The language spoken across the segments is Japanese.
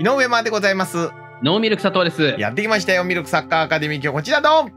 井上までございますノーミルク佐藤ですやってきましたよミルクサッカーアカデミー今日こちらどん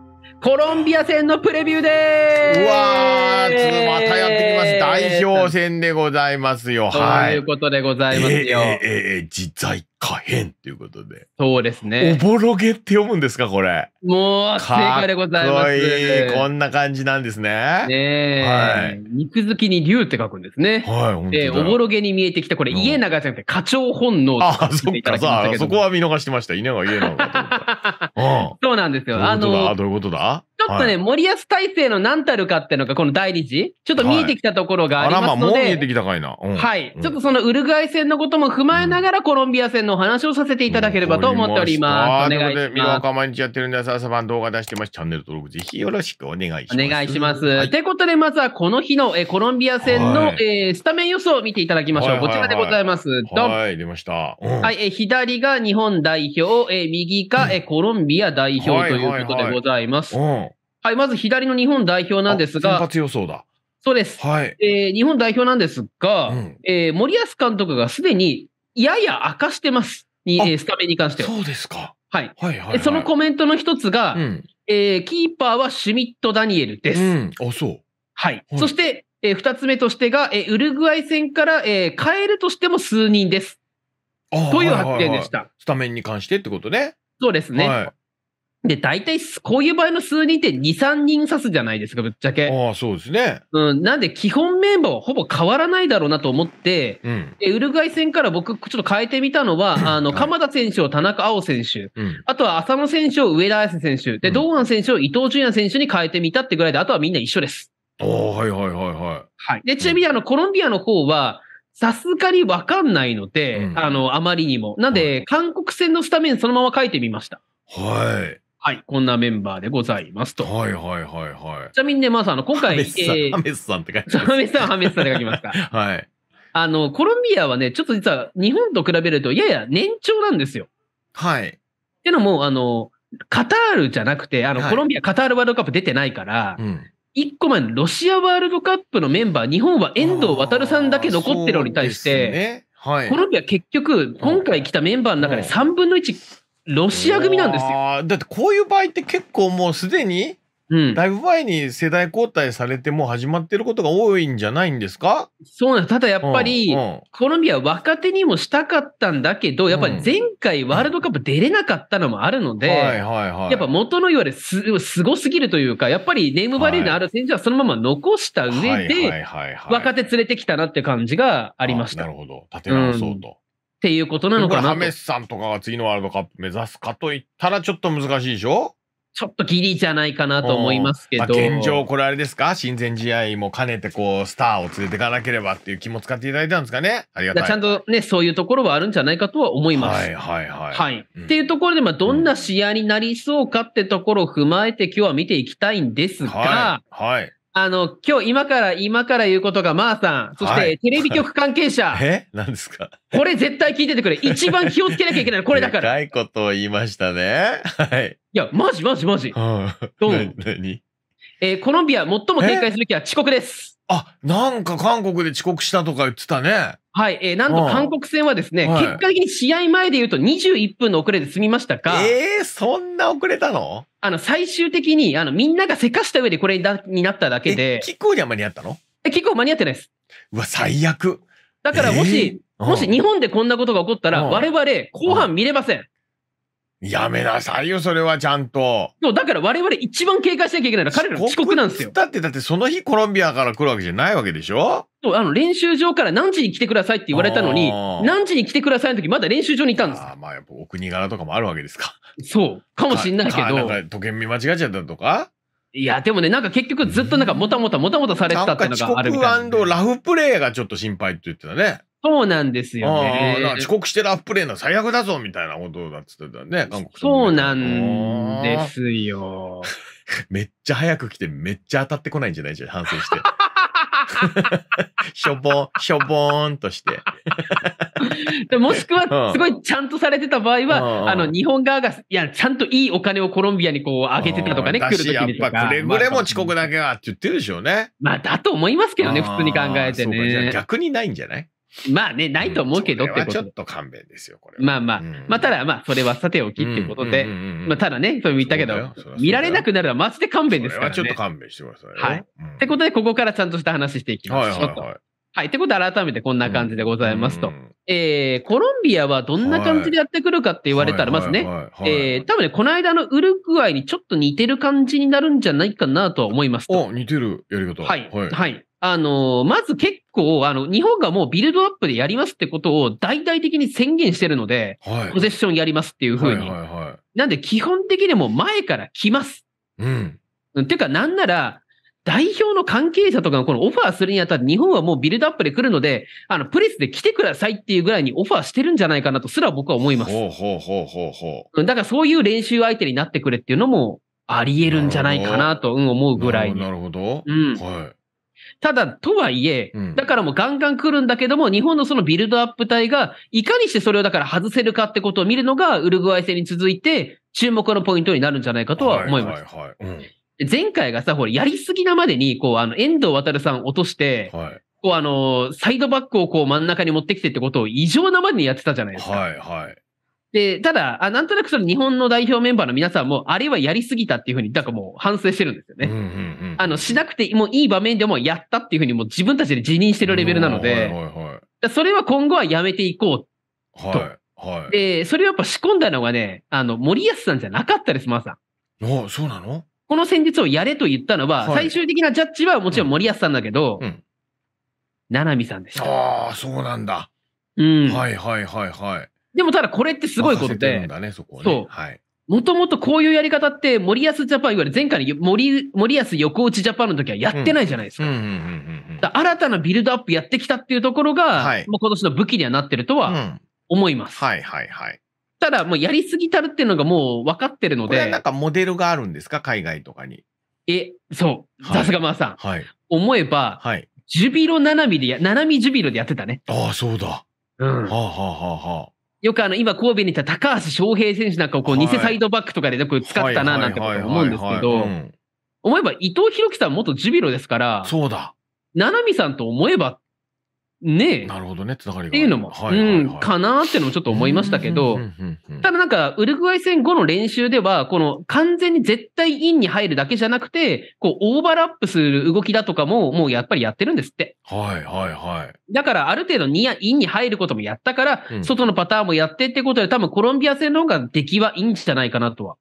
コロンビア戦のプレビューでーうわー、またやってきます。代表戦でございますよ。はい。ということでございますよ。えー、えーえー、実在可変っていうことで。そうですね。おぼろげって読むんですか、これ。もう、正解でございます。こいこんな感じなんですね。ねはい。肉好きに竜って書くんですね。はい、えー、おぼろげに見えてきた、これ、家長じゃなくて、課長本能あ、そっか、さあ、そこは見逃してました。稲が家長 うん。そうなんですよ。あの、どういうことだちょっとね、はい、森保体制の何たるかっていうのが、この第二次、ちょっと見えてきたところがありますので、はい、あらまあ、もう見えてきたかいな、うん、はい、ちょっとそのウルグアイ戦のことも踏まえながら、コロンビア戦のお話をさせていただければと思っております。まお願いします。で、なお毎日やってるんで、朝晩動画出してます。チャンネル登録ぜひよろしくお願いします。お願いします。と、はい、いうことで、まずはこの日のえコロンビア戦の、はい、えー、スタメン予想を見ていただきましょう。はいはいはい、こちらでございます。はい、出ました。うん、はい、え左が日本代表、え右が、えコロンビア代表ということでございます。うんうんはい、まず左の日本代表なんですが。先発予想だ。そうです。はい。えー、日本代表なんですが、うん、えー、森保監督がすでにやや明かしてます。に、えー、スタメンに関しては。そうですか。はい。はい、はい、そのコメントの一つが、うん、えー、キーパーはシュミット・ダニエルです。うん、あ、そう。はい。はい、そして、えー、二つ目としてが、えー、ウルグアイ戦から、えー、変えるとしても数人です。という発見でした、はいはいはい、スタメンに関してってことね。そうですね。はいで、大体、こういう場合の数人って2、3人指すじゃないですか、ぶっちゃけ。ああ、そうですね。うん、なんで、基本メンバーはほぼ変わらないだろうなと思って、うん、でウルグアイ戦から僕、ちょっと変えてみたのは、あの、鎌田選手を田中碧選手、うん、あとは浅野選手を上田綺世選手、で、堂安選手を伊東純也選手に変えてみたってぐらいで、あとはみんな一緒です。ああ、はいはいはいはい。はい。で、ちなみに、あの、コロンビアの方は、さすがにわかんないので、うん、あの、あまりにも。なんで、はい、韓国戦のスタメンそのまま書いてみました。はい。はい、こんなメンバーでございますと。はいはいはいはい。ちなみにね、まず、あの、今回、ハメスさん、えメさんって書いてます。ハメスさん、ハメスさんで書きました。はい。あの、コロンビアはね、ちょっと実は日本と比べると、やや年長なんですよ。はい。ってのも、あの、カタールじゃなくて、あの、はい、コロンビア、カタールワールドカップ出てないから、うん一個前ロシアワールドカップのメンバー、日本は遠藤航さんだけ残ってるのに対して、ねはい、コロンビア結局、今回来たメンバーの中で3分の1ロシア組なんですよ。だってこういう場合って結構もうすでに、うん、だいぶ前に世代交代されてもう始まってることが多いんじゃないんですかそうなんです。ただやっぱり、コロンビア若手にもしたかったんだけど、やっぱり前回ワールドカップ出れなかったのもあるので、やっぱ元のいわゆるすすごすぎるというか、やっぱりネームバリューのある選手はそのまま残した上で、若手連れてきたなって感じがありました。なるほど。立て直そうと。っていうことなのかなハメスさんとかが次のワールドカップ目指すかといったらちょっと難しいでしょちょっとギリじゃないかなと思いますけど。まあ、現状、これあれですか親善試合も兼ねて、こう、スターを連れていかなければっていう気も使っていただいたんですかねありがたい。ちゃんとね、そういうところはあるんじゃないかとは思います。はいはいはい。はい。うん、っていうところで、まあ、どんな試合になりそうかってところを踏まえて、今日は見ていきたいんですが、うん、はい、はいあの、今日、今から、今から言うことが、まーさん、そして、テレビ局関係者。は い、え何ですかこれ絶対聞いててくれ。一番気をつけなきゃいけない これだから。でかいことを言いましたね。はい。いや、マジマジマジ。うん。何えー、コロンビア最も警戒すべきは遅刻です。あ、なんか韓国で遅刻したとか言ってたね。はい、えー、なんと韓国戦はですね、はい、結果的に試合前で言うと21分の遅れで済みましたか。えー、そんな遅れたのあの、最終的に、あの、みんながせかした上でこれにだになっただけで。キックオフには間に合ったのえ、キックオフ間に合ってないです。うわ、最悪。だからもし、えー、もし日本でこんなことが起こったら、我々、後半見れません。やめなさいよ、それはちゃんと。そう、だから我々一番警戒しなきゃいけないのは彼らの遅刻なんですよ。だってだってその日コロンビアから来るわけじゃないわけでしょそう、あの練習場から何時に来てくださいって言われたのに、何時に来てくださいの時まだ練習場にいたんです。あまあやっぱお国柄とかもあるわけですか。そう、かもしんないけど。なんか時計見間違っちゃったとかいや、でもね、なんか結局ずっとなんかもたもたもたもたされてたっていうのがあるみたいな。なラフプレーがちょっと心配って言ってたね。そうなんですよね。遅刻してるアップレイの最悪だぞみたいなことだっつってたね、韓国そうなんですよ。めっちゃ早く来てめっちゃ当たってこないんじゃないじゃん、反省して。しょぼん、しょぼんとして。もしくは、すごいちゃんとされてた場合は、あの、日本側が、いや、ちゃんといいお金をコロンビアにこう、あげてたとかね、来るときにやっぱ、くれぐれも遅刻だけはって言ってるでしょうね。まあ、だと思いますけどね、普通に考えてね。逆にないんじゃないまあね、ないと思うけどってこと。ちょっと勘弁ですよ、これ。まあまあ、まあただまあ、それはさておきってことで、まあただね、それも言ったけど、見られなくなるのはマジで勘弁ですから、ね。ちょっと勘弁してください。はい。ってことで、ここからちゃんとした話していきましょうと。はい、はいはい、ってことで改めてこんな感じでございますと。えコロンビアはどんな感じでやってくるかって言われたら、まずね、えー、多分ね、この間のウルグアイにちょっと似てる感じになるんじゃないかなと思いますと。あ、似てるやり方。はい。はい、あの、まず結構、あの、日本がもうビルドアップでやりますってことを大々的に宣言してるので、はい、ポゼッションやりますっていうふうに。はいはいはい、なんで基本的にも前から来ます。うん。ていうか、なんなら、代表の関係者とかのこのオファーするにあたって日本はもうビルドアップで来るので、あの、プレスで来てくださいっていうぐらいにオファーしてるんじゃないかなとすら僕は思います。ほうほうほうほうほう。だからそういう練習相手になってくれっていうのもあり得るんじゃないかなと思うぐらいなるほど。うん。はい。ただ、とはいえ、だからもうガンガン来るんだけども、日本のそのビルドアップ隊が、いかにしてそれをだから外せるかってことを見るのが、ウルグアイ戦に続いて、注目のポイントになるんじゃないかとは思います。前回がさ、ほら、やりすぎなまでに、こう、あの、遠藤航さん落として、こう、あの、サイドバックをこう真ん中に持ってきてってことを異常なまでにやってたじゃないですか。はいはい。で、ただ、あなんとなくその日本の代表メンバーの皆さんも、あれはやりすぎたっていうふうに、なんかもう反省してるんですよね。あの、しなくてもいい場面でもやったっていうふうにもう自分たちで辞任してるレベルなので、それは今後はやめていこうと。はいはい、で、それをやっぱ仕込んだのがね、あの、森保さんじゃなかったです、まーさん。あそうなのこの戦術をやれと言ったのは、はい、最終的なジャッジはもちろん森保さんだけど、うん、七海さんでした。ああ、そうなんだ。うん。はいはいはいはい。でもただこれってすごいことで、ねそこね、そう、はい、もともとこういうやり方って森保ジャパン、いわゆる前回の森森保横内ジャパンの時はやってないじゃないですか。新たなビルドアップやってきたっていうところが、はい、もう今年の武器にはなってるとは思います。うん、はいはいはい。ただ、もうやりすぎたるっていうのがもう分かってるので。なんかモデルがあるんですか、海外とかに。え、そう。さすがマーさん。はい、思えば、はい、ジュビロナミでや、7ミジュビロでやってたね。ああ、そうだ。うん。はあはあはあはあ。よくあの、今神戸にいた高橋翔平選手なんかをこう、偽サイドバックとかでよく使ったななんて思うんですけど、思えば伊藤洋樹さん元ジュビロですから、そうだ。七海さんと思えばねえ。なるほどね、つながりが。っていうのも、はいうん、かなってのもちょっと思いましたけど、ただなんか、ウルグアイ戦後の練習では、この完全に絶対インに入るだけじゃなくて、こう、オーバーラップする動きだとかも、もうやっぱりやってるんですって。はいはいはい。だから、ある程度ニア、インに入ることもやったから、外のパターンもやってってことで、多分コロンビア戦の方が出来はインチじゃないかなとは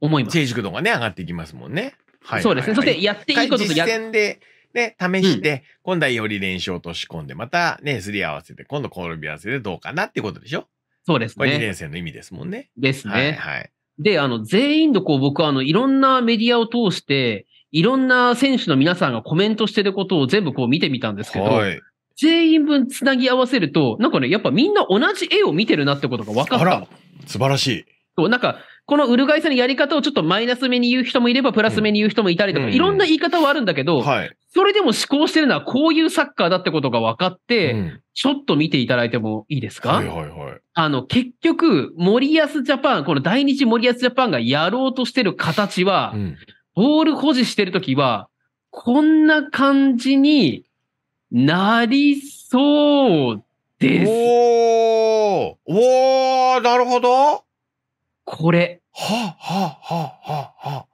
思います。成熟度がね、上がっていきますもんね。はい、はい、そうですね。そして、やっていいこととやって。で、試して、今度はより練習を落とし込んで、またね、すり合わせて、今度コル合わせでどうかなってことでしょそうですね。これ2年生の意味ですもんね。ですね。はい、はい。で、あの、全員のこう、僕はあの、いろんなメディアを通して、いろんな選手の皆さんがコメントしてることを全部こう見てみたんですけど、はい、全員分つなぎ合わせると、なんかね、やっぱみんな同じ絵を見てるなってことが分かった。あら、素晴らしい。そう、なんか、このウルガイさんのやり方をちょっとマイナス目に言う人もいれば、プラス目に言う人もいたりとか、うん、いろんな言い方はあるんだけど、うんはい、それでも思考してるのはこういうサッカーだってことが分かって、うん、ちょっと見ていただいてもいいですか、はいはいはい、あの、結局、森保ジャパン、この大日森保ジャパンがやろうとしてる形は、うん、ボール保持してるときは、こんな感じになりそうです。おーおーなるほどこれ。はあ、はっはっはっはっは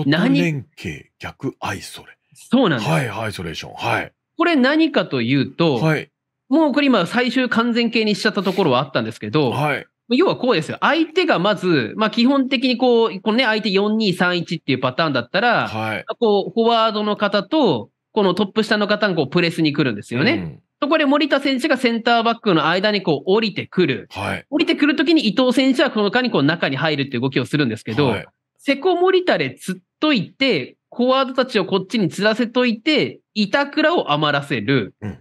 外連携逆アイソレ。そうなんです。はい、アイソレーション。はい。これ何かというと、はい、もうこれ今最終完全形にしちゃったところはあったんですけど、はい、要はこうですよ。相手がまず、まあ基本的にこう、このね、相手4231っていうパターンだったら、はい、こう、フォワードの方と、このトップ下の方がこうプレスに来るんですよね。うんそこで森田選手がセンターバックの間にこう降りてくる。はい、降りてくるときに伊藤選手はこの間にこう中に入るっていう動きをするんですけど、はい、セコモリタレ釣っといて、フォワードたちをこっちに釣らせといて、板倉を余らせる。うん、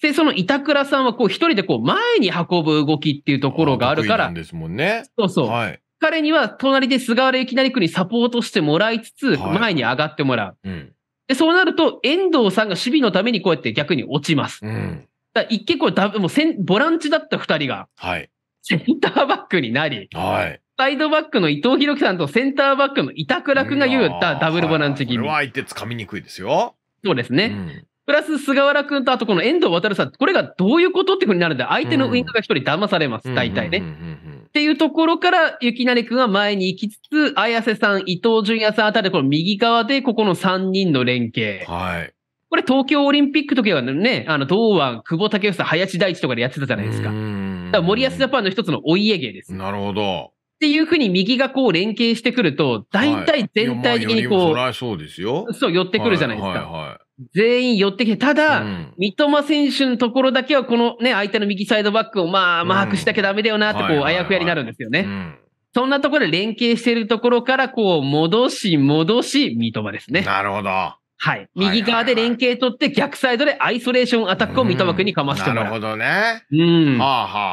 で、その板倉さんはこう一人でこう前に運ぶ動きっていうところがあるから。ですもんね。そうそう。はい、彼には隣で菅原幸成君にサポートしてもらいつつ、前に上がってもらう。はいうん、で、そうなると、遠藤さんが守備のためにこうやって逆に落ちます。うん、だ一見こだ、もうボランチだった二人が、はい、センターバックになり、はい、サイドバックの伊藤洋樹さんとセンターバックの板倉君が言ったダブルボランチ気味。これは相手掴みにくいですよ。そうですね。うん、プラス菅原君とあとこの遠藤航さん、これがどういうことってふうになるんだ相手のウイングが一人騙されます、うん、大体ね。っていうところから、ゆきなりくんは前に行きつつ、綾瀬さん、伊藤淳也さんあたり、この右側で、ここの3人の連携。はい。これ東京オリンピック時はね、あの、堂安、久保建英、林大地とかでやってたじゃないですか。だから森保ジャパンの一つのお家芸です。なるほど。っていうふうに右がこう連携してくると、大体全体的にこう、はい、そうですよ。そう、寄ってくるじゃないですか。はいはいはい、全員寄ってきて、ただ、うん、三笘選手のところだけは、このね、相手の右サイドバックをまあ、マークしなきゃダメだよなって、こう、あやふやになるんですよね。そんなところで連携しているところから、こう、戻し、戻し、三笘ですね。なるほど。はい。右側で連携取って、逆サイドでアイソレーションアタックを三笘君にかましてもらう。なるほどね。うん。はあはあはあはあ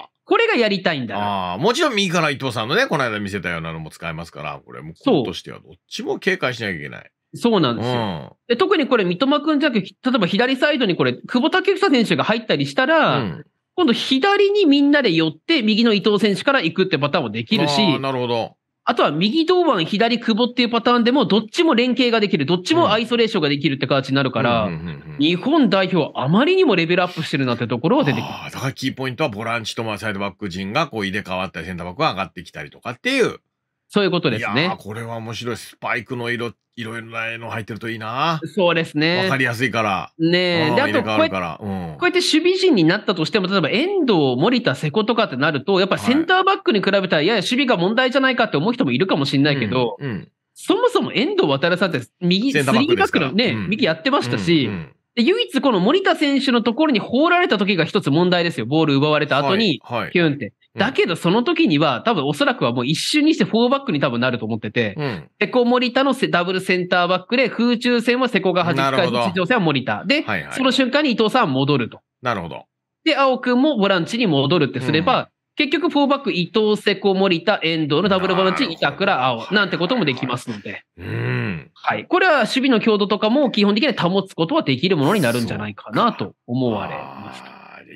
はあ。これがやりたいんだな。あもちろん右から伊藤さんのね、この間見せたようなのも使えますから、これもうとしてはどっちも警戒しなきゃいけない。そうなんですよ。うん、で特にこれ、三笘君じゃなくて、例えば左サイドにこれ、久保建英選手が入ったりしたら、うん、今度左にみんなで寄って、右の伊藤選手から行くってパターンもできるし、なるほど。あとは右登板、左久保っていうパターンでも、どっちも連携ができる、どっちもアイソレーションができるって形になるから、日本代表、あまりにもレベルアップしてるなってところは出てきます。だからキーポイントは、ボランチとサイドバック陣がこう入れ替わったり、センターバックが上がってきたりとかっていう。そういうことですね。これは面白い。スパイクの色、いろいろなの入ってるといいな。そうですね。わかりやすいから。ねえ。で、あとこうやって、うん、こうやって守備陣になったとしても、例えば遠藤、森田、瀬古とかってなると、やっぱセンターバックに比べたら、やや守備が問題じゃないかって思う人もいるかもしれないけど、そもそも遠藤航さんって右、スリーバックのね、右やってましたし、で唯一この森田選手のところに放られた時が一つ問題ですよ。ボール奪われた後に、はいはュンって。だけどその時には、多分おそらくはもう一瞬にしてフォーバックに多分なると思ってて、うん、セコ森田のダブルセンターバックで、空中戦はセコが弾き返す、地上戦は森田。で、はいはい、その瞬間に伊藤さん戻ると。なるほど。で、青くんもボランチに戻るってすれば、うん結局、ーバック、伊藤、瀬古、森田、遠藤のダブルボランチ、板倉、青、なんてこともできますので。うん。はい。これは守備の強度とかも基本的には保つことはできるものになるんじゃないかなと思われます。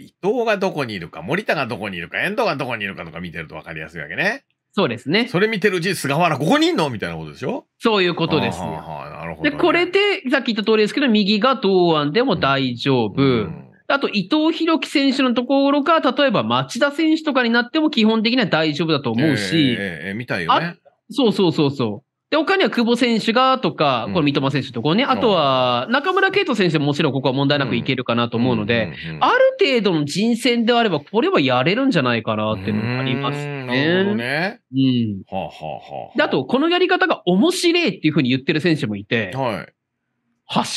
伊藤がどこにいるか、森田がどこにいるか、遠藤がどこにいるかとか見てると分かりやすいわけね。そうですね。それ見てるうち、菅原ここにいんのみたいなことでしょそういうことです、ね。はあ、なるほど、ね、で、これで、さっき言った通りですけど、右が堂安でも大丈夫。うんうんあと、伊藤洋樹選手のところが、例えば町田選手とかになっても基本的には大丈夫だと思うし。えーえー、えー、みたいよね。そうそうそうそう。で、他には久保選手がとか、これ三笘選手とかね、うん、あとは中村敬斗選手ももちろんここは問題なくいけるかなと思うので、ある程度の人選であれば、これはやれるんじゃないかなっていうのがありますね。なるほどね。うん。はあ、はあはあ、あと、このやり方が面白いっていうふうに言ってる選手もいて、はい。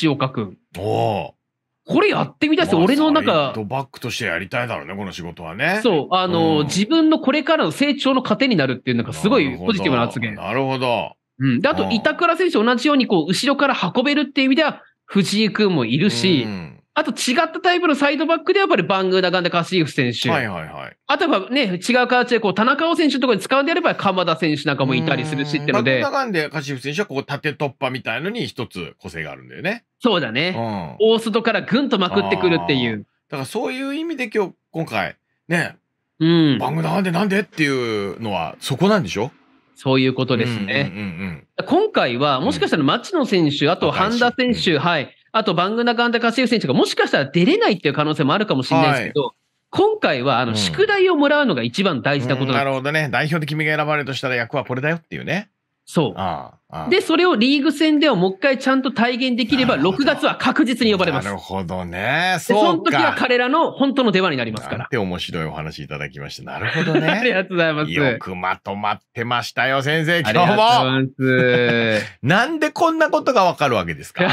橋岡くん。おこれやってみたいです、まあ、俺の中。ドバックとしてやりたいだろうね、この仕事はね。そう、あの、うん、自分のこれからの成長の糧になるっていう、なんかすごいポジティブな発言。なるほど。うん。で、あと、板倉選手同じように、こう、後ろから運べるっていう意味では、藤井君もいるし、うん、あと違ったタイプのサイドバックでやっぱりバングーダガンダカシーフ選手。はいはいはい。あとはね、違う形でこう、田中選手のところに使うんであれば、鎌田選手なんかもいたりするしってので。バングーダガンダカシーフ選手はこう、縦突破みたいのに一つ個性があるんだよね。そうだね。うん、大外からぐんとまくってくるっていう。だからそういう意味で今日、今回、ね、うん、バングーダガンダなんでっていうのは、そこなんでしょそういうことですね。今回は、もしかしたら町野選手、あと半田選手、はい、あとバングナガンダカシウ選手が、もしかしたら出れないっていう可能性もあるかもしれないですけど、今回は、あの、宿題をもらうのが一番大事なことなるほどね。代表で君が選ばれるとしたら役はこれだよっていうね。そう。で、それをリーグ戦ではもう一回ちゃんと体現できれば、6月は確実に呼ばれます。なるほどね。そうその時は彼らの本当の出番になりますから。って面白いお話いただきました。なるほどね。ありがとうございます。よくまとまってましたよ、先生、今日も。なんでこんなことがわかるわけですか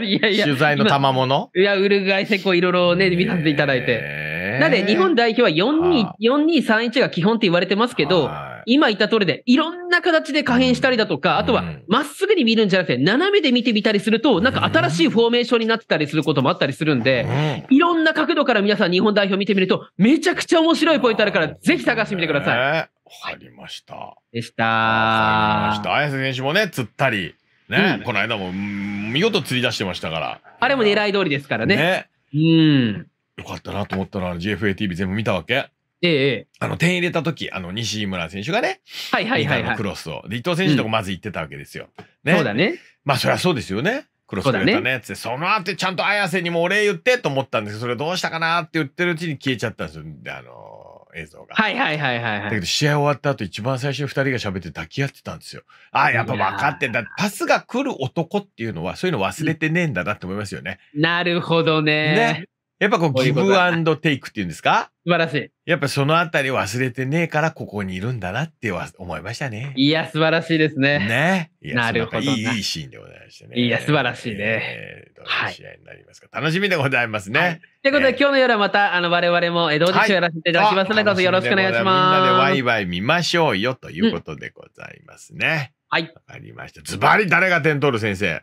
いやいや。取材の賜物いや、ウルグアイ戦、こういろいろね、見させていただいて。なので、日本代表は4-2、4-2-3-1が基本って言われてますけど、今言った通りで、いろんな形で可変したりだとか、あとは、まっすぐに見るんじゃなくて、斜めで見てみたりすると、なんか新しいフォーメーションになってたりすることもあったりするんで、いろんな角度から皆さん日本代表見てみると、めちゃくちゃ面白いポイントあるから、ぜひ探してみてください。わかりました。でした。わかりました。綾瀬選手もね、釣ったり、ね、うん、この間も見事釣り出してましたから。あれも狙い通りですからね。ね。うん。よかったなと思ったら GFA TV 全部見たわけええ、あの、点入れた時、あの、西村選手がね、はいはいはい、はい。クロスを。で、伊藤選手とこまず行ってたわけですよ。うん、ね。そうだね。まあ、そりゃそうですよね。クロスくれたね。つって、その後ちゃんと綾瀬にもお礼言ってと思ったんですけど、それどうしたかなって言ってるうちに消えちゃったんですよ。で、あの映像が。はいはいはいはい、はい。だけど、試合終わった後、一番最初に2人が喋って抱き合ってたんですよ。ああ、やっぱ分かってた。だ。パスが来る男っていうのは、そういうの忘れてねえんだなって思いますよね。なるほどね。ね。やっぱこう、ギブアンドテイクっていうんですか素晴らしい。やっぱそのあたり忘れてねえからここにいるんだなっては思いましたね。いや、素晴らしいですね。ね。なるほどいい。いいシーンでございましたね。いや、素晴らしいね。えー、どういう試合になりますか、楽しみでございますね。ということで、今日の夜はまた、あの、我々も同時視聴やらせていただきますので、はい、よろしくお願いします。みんなでワイワイ見ましょうよということでございますね。はい。わかりました。ズバリ誰が点取る先生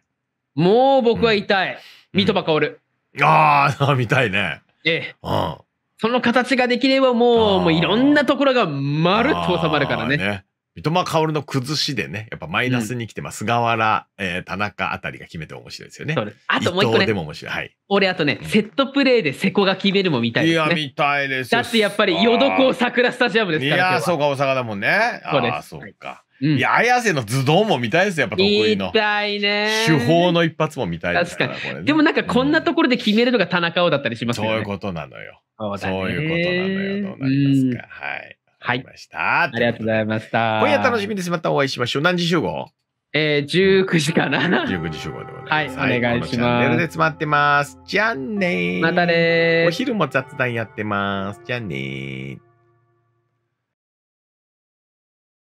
もう僕は痛い。うん、三笘薫。ああ、見たいね。ええ。うん。その形ができればもう、もういろんなところがまるっと収まるからね。ね三笘薫の崩しでね、やっぱマイナスに来てます。うん、菅原、えー、田中あたりが決めて面白いですよね。あともう一個ね。でも面白い。はい。俺あとね、セットプレーで瀬古が決めるも見たいです、ね、いや、見たいですだってやっぱり、淀港桜スタジアムですから。いや、そうか、大阪だもんね。そうです。あそうか。はいいや、綾瀬の頭脳も見たいですよ、やっぱ得意の。見たいね。手法の一発も見たいです確かに。でもなんかこんなところで決めるのが田中王だったりしますよね。そういうことなのよ。そういうことなのよ。どうなりますか。はい。はい。ありがとうございました。今夜楽しみです。またお会いしましょう。何時集合えー、19時かな。19時集合でございます。はい、お願いします。チャンネルで詰まってます。じゃんねまたねお昼も雑談やってます。じゃんね